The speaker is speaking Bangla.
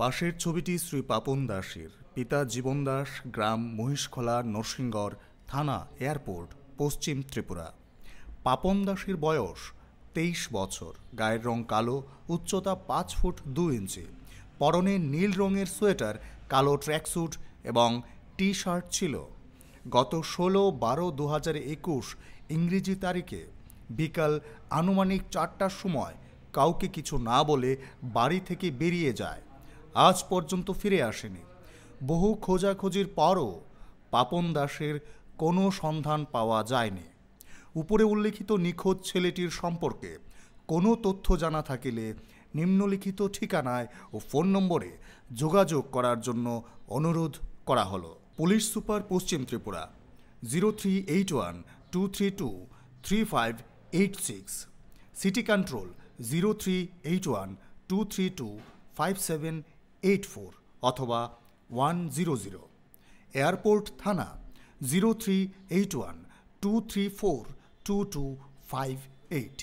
পাশের ছবিটি শ্রী পাপন দাসের পিতা জীবন দাস গ্রাম মহিষখোলা নরসিংগড় থানা এয়ারপোর্ট পশ্চিম ত্রিপুরা পাপন দাসের বয়স তেইশ বছর গায়ের রং কালো উচ্চতা পাঁচ ফুট দু ইঞ্চি পরনে নীল রঙের সোয়েটার কালো ট্র্যাকস্যুট এবং টি শার্ট ছিল গত ষোলো বারো দু হাজার একুশ ইংরেজি তারিখে বিকাল আনুমানিক চারটার সময় কাউকে কিছু না বলে বাড়ি থেকে বেরিয়ে যায় আজ পর্যন্ত ফিরে আসেনি বহু খোঁজাখুঁজির পরও পাপন দাসের কোনো সন্ধান পাওয়া যায়নি উপরে উল্লেখিত নিখোঁজ ছেলেটির সম্পর্কে কোনো তথ্য জানা থাকিলে নিম্নলিখিত ঠিকানায় ও ফোন নম্বরে যোগাযোগ করার জন্য অনুরোধ করা হলো পুলিশ সুপার পশ্চিম Tripura zero three eight one two three two three five eight six city control zero three eight one two three two five seven eight four অথবা ওয়ান জিরো জিরো এয়ারপোর্ট থানা zero three eight one two three four two two five eight